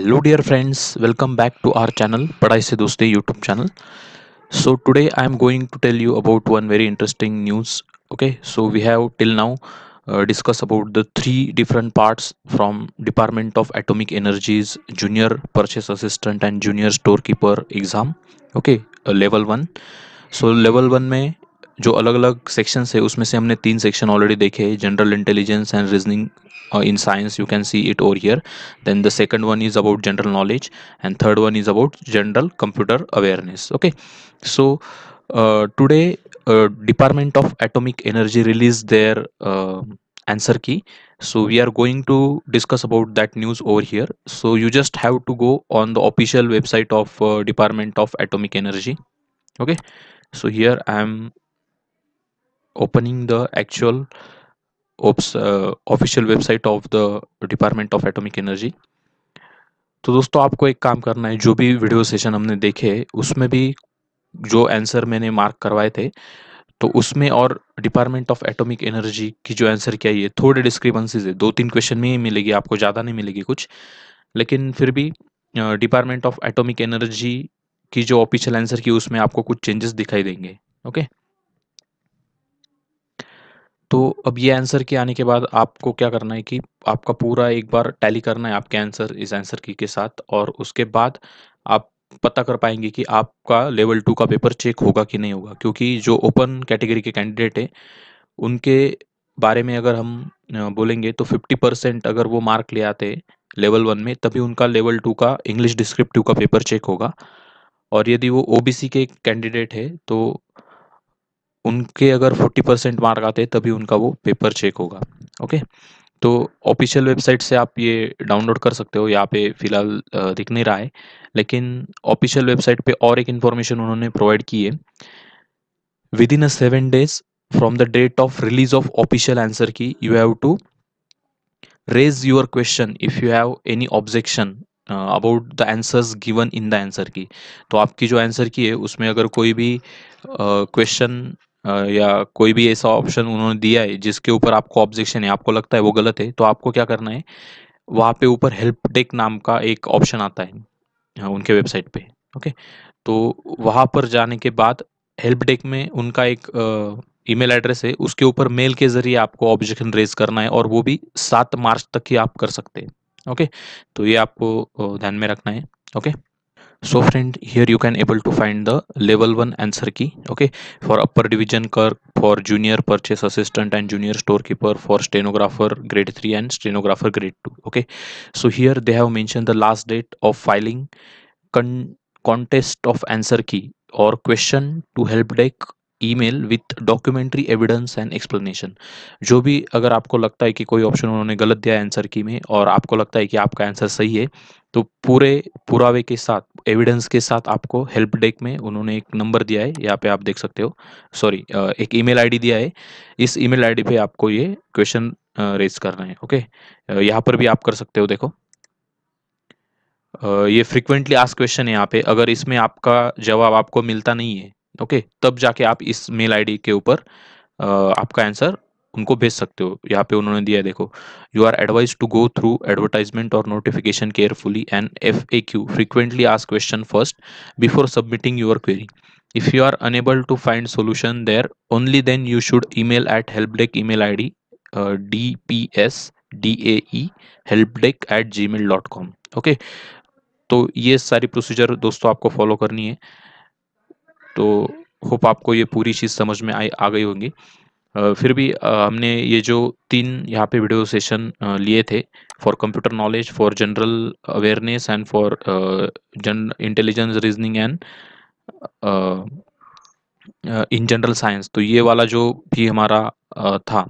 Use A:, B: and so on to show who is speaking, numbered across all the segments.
A: Hello dear friends welcome back to our channel पढ़ाई से दोस्ती YouTube channel so today I am going to tell you about one very interesting news okay so we have till now discuss about the three different parts from department of atomic energies junior purchase assistant and junior store keeper exam okay level one so level one में जो अलग अलग sections है उसमें से हमने तीन section already देखे general intelligence and reasoning in science you can see it over here then the second one is about general knowledge and third one is about general computer awareness okay so today uh, department of atomic energy released their uh, answer key so we are going to discuss about that news over here so you just have to go on the official website of uh, department of atomic energy okay so here i am opening the actual ops, uh, official website of the department of atomic energy तो दोस्तों आपको एक काम करना है जो भी video session हमने देखे उसमें भी जो आंसर मैंने मार्क करवाए थे तो उसमें और डिपार्टमेंट ऑफ एटॉमिक एनर्जी की जो आंसर क्या है थोड़े डिस्क्रिपेंसीज है दो तीन क्वेश्चन में ही मिलेगी आपको ज़्यादा नहीं मिलेगी कुछ लेकिन फिर भी डिपार्टमेंट ऑफ एटॉमिक एनर्जी की जो ऑफिशियल आंसर की उसमें आपको कुछ चेंजेस दिखाई देंगे ओके तो अब ये आंसर के आने के बाद आपको क्या करना है कि आपका पूरा एक बार टैली करना है आपके आंसर इस आंसर की के साथ और उसके बाद आप पता कर पाएंगे कि आपका लेवल टू का पेपर चेक होगा कि नहीं होगा क्योंकि जो ओपन कैटेगरी के कैंडिडेट हैं उनके बारे में अगर हम बोलेंगे तो 50 परसेंट अगर वो मार्क ले आते लेवल वन में तभी उनका लेवल टू का इंग्लिश डिस्क्रिप्टिव का पेपर चेक होगा और यदि वो ओबीसी के कैंडिडेट है तो उनके अगर 40 परसेंट मार्क आते तभी उनका वो पेपर चेक होगा ओके तो ऑफिशियल वेबसाइट से आप ये डाउनलोड कर सकते हो यहाँ पे फिलहाल दिख नहीं रहा है लेकिन ऑफिशियल वेबसाइट पे और एक इन्फॉर्मेशन उन्होंने प्रोवाइड की है within a seven days from the date of release of official answer key you have to raise your question if you have any objection about the answers given in the answer key तो आपकी जो answer की है उसमें अगर कोई भी question uh, या कोई भी ऐसा ऑप्शन उन्होंने दिया है जिसके ऊपर आपको ऑब्जेक्शन है आपको लगता है वो गलत है तो आपको क्या करना है वहाँ पे ऊपर हेल्प डेक नाम का एक ऑप्शन आता है उनके वेबसाइट पे ओके तो वहाँ पर जाने के बाद हेल्प डेक में उनका एक ईमेल एड्रेस है उसके ऊपर मेल के जरिए आपको ऑब्जेक्शन रेज करना है और वो भी सात मार्च तक ही आप कर सकते हैं ओके तो ये आपको ध्यान में रखना है okay so friend here you can able to find the level 1 answer key okay for upper division clerk for junior purchase assistant and junior storekeeper for stenographer grade 3 and stenographer grade 2 okay so here they have mentioned the last date of filing con contest of answer key or question to help deck email with documentary evidence and explanation जो भी अगर आपको लगता है कि कोई option उन्होंने गलत दिया है आंसर की में और आपको लगता है कि आपका आंसर सही है तो पूरे पुरावे के साथ एविडेंस के साथ आपको हेल्प डेक में उन्होंने एक नंबर दिया है यहाँ पे आप देख सकते हो सॉरी एक ईमेल आईडी दिया है इस ईमेल आईडी पे आपको ये क्वेश्चन रेज करना है ओके यहाँ पर भी आप कर सकते हो देखो ये फ्रिक्वेंटली आस्क क्वेश्चन है यहाँ पे अगर इसमें आपका जवाब आपको मिलता नहीं है ओके तब जाके आप इस मेल आई के ऊपर आपका आंसर उनको भेज सकते हो यहाँ पे उन्होंने दिया देखो you are advised to go through advertisement और notification carefully and F A Q frequently asked question first before submitting your query if you are unable to find solution there only then you should email at helpdeck email id uh, dps dae helpdeck at gmail.com okay okay? तो ये सारी procedure दोस्तों आपको follow करनी है तो hope आपको ये पूरी चीज़ समझ में आई आ गई होंगी फिर भी हमने ये जो तीन यहाँ पे वीडियो सेशन लिए थे for computer knowledge for general awareness and for general intelligence reasoning and in general science तो ये वाला जो भी हमारा था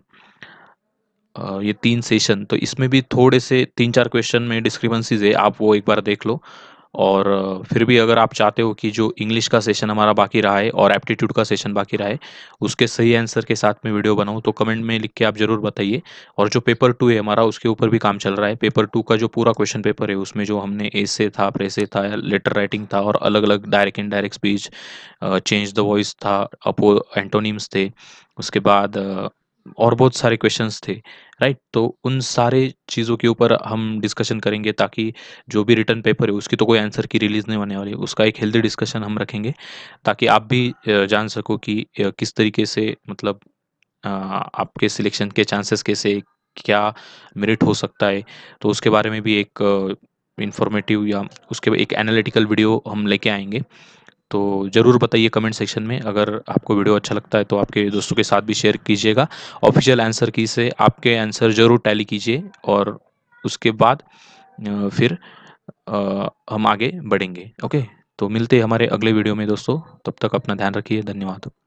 A: ये तीन सेशन तो इसमें भी थोड़े से तीन चार क्वेश्चन में डिस्क्रिपेंसीज है आप वो एक बार देख लो और फिर भी अगर आप चाहते हो कि जो इंग्लिश का सेशन हमारा बाकी रहा है और एप्टीट्यूड का सेशन बाकी रहा है उसके सही आंसर के साथ में वीडियो बनाऊँ तो कमेंट में लिख के आप ज़रूर बताइए और जो पेपर टू है हमारा उसके ऊपर भी काम चल रहा है पेपर टू का जो पूरा क्वेश्चन पेपर है उसमें जो हमने से था प्रेसे था लेटर राइटिंग था और अलग अलग direct direct speech change the voice था अपो एंटोनिम्स थे उसके बाद और बहुत सारे क्वेश्चंस थे राइट तो उन सारे चीज़ों के ऊपर हम डिस्कशन करेंगे ताकि जो भी रिटर्न पेपर है उसकी तो कोई आंसर की रिलीज़ नहीं होने वाली उसका एक हेल्दी डिस्कशन हम रखेंगे ताकि आप भी जान सको कि किस तरीके से मतलब आपके सिलेक्शन के चांसेस कैसे क्या मेरिट हो सकता है तो उसके बारे में भी एक इन्फॉर्मेटिव या उसके एक एनालिटिकल वीडियो हम लेके आएंगे तो ज़रूर बताइए कमेंट सेक्शन में अगर आपको वीडियो अच्छा लगता है तो आपके दोस्तों के साथ भी शेयर कीजिएगा ऑफिशियल आंसर की से आपके आंसर ज़रूर टैली कीजिए और उसके बाद फिर हम आगे बढ़ेंगे ओके तो मिलते हैं हमारे अगले वीडियो में दोस्तों तब तक अपना ध्यान रखिए धन्यवाद